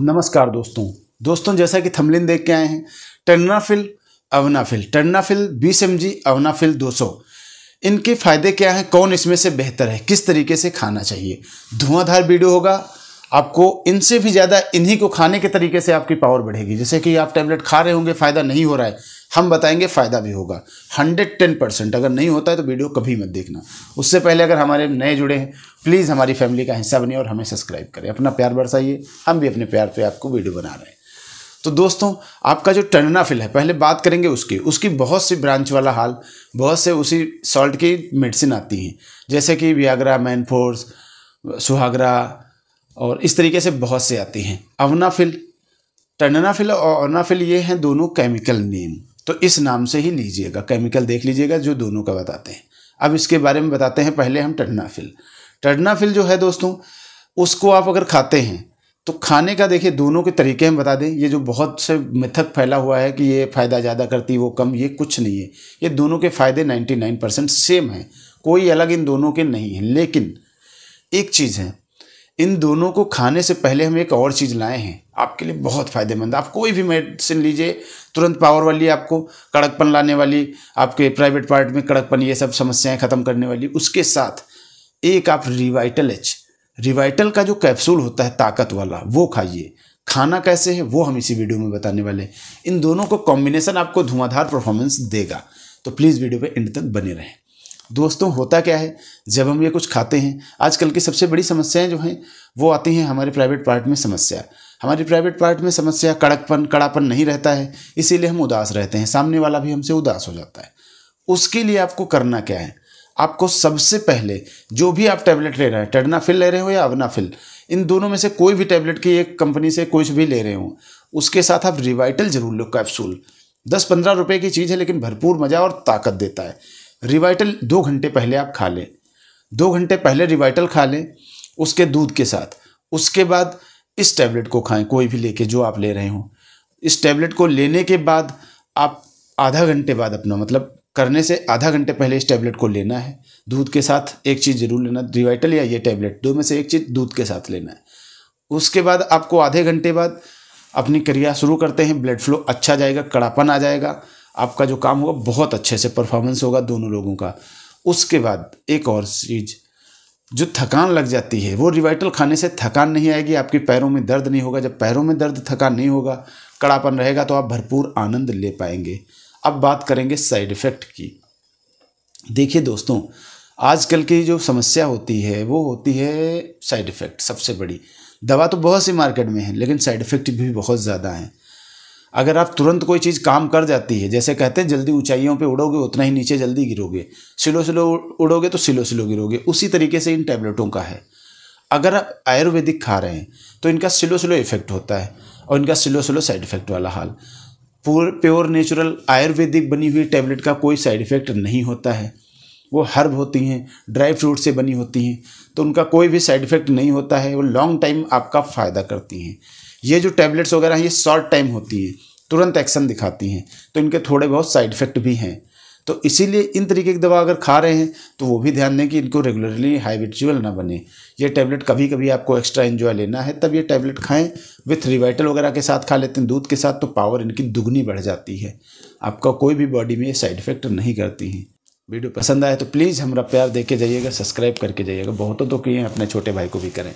नमस्कार दोस्तों दोस्तों जैसा कि थमलिन देख के आए हैं टर्नाफिल अवनाफिल टर्नाफिल बीस एम जी अवनाफिल दो सौ इनके फायदे क्या हैं कौन इसमें से बेहतर है किस तरीके से खाना चाहिए धुआंधार वीडियो होगा आपको इनसे भी ज़्यादा इन्हीं को खाने के तरीके से आपकी पावर बढ़ेगी जैसे कि आप टैबलेट खा रहे होंगे फ़ायदा नहीं हो रहा है हम बताएंगे फ़ायदा भी होगा हंड्रेड टेन परसेंट अगर नहीं होता है तो वीडियो कभी मत देखना उससे पहले अगर हमारे नए जुड़े हैं प्लीज़ हमारी फैमिली का हिस्सा बनिए और हमें सब्सक्राइब करें अपना प्यार बरसाइए हम भी अपने प्यार पे आपको वीडियो बना रहे हैं तो दोस्तों आपका जो टर्नाफिल है पहले बात करेंगे उसकी उसकी बहुत सी ब्रांच वाला हाल बहुत से उसी सॉल्ट की मेडिसिन आती हैं जैसे कि वियाग्रा मैनफोर्स सुहागरा और इस तरीके से बहुत से आती हैं अवनाफिल टर्नाफिल और अवनाफिल ये हैं दोनों केमिकल नेम तो इस नाम से ही लीजिएगा केमिकल देख लीजिएगा जो दोनों का बताते हैं अब इसके बारे में बताते हैं पहले हम टडनाफिल टडनाफिल जो है दोस्तों उसको आप अगर खाते हैं तो खाने का देखिए दोनों के तरीके हम बता दें ये जो बहुत से मिथक फैला हुआ है कि ये फ़ायदा ज़्यादा करती वो कम ये कुछ नहीं है ये दोनों के फ़ायदे 99 परसेंट सेम हैं कोई अलग इन दोनों के नहीं हैं लेकिन एक चीज़ है इन दोनों को खाने से पहले हम एक और चीज़ लाए हैं आपके लिए बहुत फ़ायदेमंद आप कोई भी मेडिसिन लीजिए तुरंत पावर वाली आपको कड़कपन लाने वाली आपके प्राइवेट पार्ट में कड़कपन ये सब समस्याएं ख़त्म करने वाली उसके साथ एक आप रिवाइटल एच रिवाइटल का जो कैप्सूल होता है ताकत वाला वो खाइए खाना कैसे है वो हम इसी वीडियो में बताने वाले हैं इन दोनों को कॉम्बिनेशन आपको धुआंधार परफॉर्मेंस देगा तो प्लीज़ वीडियो पर एंड तक बने रहें दोस्तों होता क्या है जब हम ये कुछ खाते हैं आजकल की सबसे बड़ी समस्याएं जो हैं वो आती हैं हमारे प्राइवेट पार्ट में समस्या हमारे प्राइवेट पार्ट में समस्या कड़कपन कड़ापन नहीं रहता है इसीलिए हम उदास रहते हैं सामने वाला भी हमसे उदास हो जाता है उसके लिए आपको करना क्या है आपको सबसे पहले जो भी आप टैबलेट ले रहे हैं टेडनाफिल ले रहे हो या अवनाफिल इन दोनों में से कोई भी टैबलेट की एक कंपनी से कुछ भी ले रहे हो उसके साथ आप रिवाइटल जरूर लो कैप्सूल दस पंद्रह रुपए की चीज़ है लेकिन भरपूर मज़ा और ताकत देता है रिवाइटल दो घंटे पहले आप खा लें दो घंटे पहले रिवाइटल खा लें उसके दूध के साथ उसके बाद इस टैबलेट को खाएं कोई भी लेके जो आप ले रहे हो इस टैबलेट को लेने के बाद आप आधा घंटे बाद अपना मतलब करने से आधा घंटे पहले इस टैबलेट को लेना है दूध के साथ एक चीज़ ज़रूर लेना रिवाइटल या ये टैबलेट दो में से एक चीज़ दूध के साथ लेना है उसके बाद आपको आधे घंटे बाद अपनी क्रिया शुरू करते हैं ब्लड फ्लो अच्छा जाएगा कड़ापन आ जाएगा आपका जो काम होगा बहुत अच्छे से परफॉर्मेंस होगा दोनों लोगों का उसके बाद एक और चीज़ जो थकान लग जाती है वो रिवाइटल खाने से थकान नहीं आएगी आपके पैरों में दर्द नहीं होगा जब पैरों में दर्द थकान नहीं होगा कड़ापन रहेगा तो आप भरपूर आनंद ले पाएंगे अब बात करेंगे साइड इफ़ेक्ट की देखिए दोस्तों आजकल की जो समस्या होती है वो होती है साइड इफ़ेक्ट सबसे बड़ी दवा तो बहुत सी मार्केट में है लेकिन साइड इफ़ेक्ट भी बहुत ज़्यादा हैं अगर आप तुरंत कोई चीज़ काम कर जाती है जैसे कहते हैं जल्दी ऊंचाइयों पे उड़ोगे उतना ही नीचे जल्दी गिरोगे सिलो सिलो उड़ोगे तो सिलो सिलो गिरोगे उसी तरीके से इन टैबलेटों का है अगर आप आयुर्वेदिक खा रहे हैं तो इनका सिलो सिलो इफेक्ट होता है और इनका सिलो सिलो साइड इफेक्ट वाला हाल पूर प्योर नेचुरल आयुर्वेदिक बनी हुई टैबलेट का कोई साइड इफेक्ट नहीं होता है वो हर्ब होती हैं ड्राई फ्रूट से बनी होती हैं तो उनका कोई भी साइड इफेक्ट नहीं होता है वो लॉन्ग टाइम आपका फ़ायदा करती हैं ये जो टैबलेट्स वगैरह हैं ये शॉर्ट टाइम होती हैं तुरंत एक्शन दिखाती हैं तो इनके थोड़े बहुत साइड इफेक्ट भी हैं तो इसीलिए इन तरीके की दवा अगर खा रहे हैं तो वो भी ध्यान दें कि इनको रेगुलरली हैबिचुअल ना बने ये टैबलेट कभी कभी आपको एक्स्ट्रा इन्जॉय लेना है तब ये टैबलेट खाएं विथ रिवाइटल वगैरह के साथ खा लेते हैं दूध के साथ तो पावर इनकी दुगनी बढ़ जाती है आपका कोई भी बॉडी में ये साइड इफेक्ट नहीं करती हैं वीडियो पसंद आए तो प्लीज़ हमारा प्यार देके जाइएगा सब्सक्राइब करके जाइएगा बहुतों तो किए हैं अपने छोटे भाई को भी करें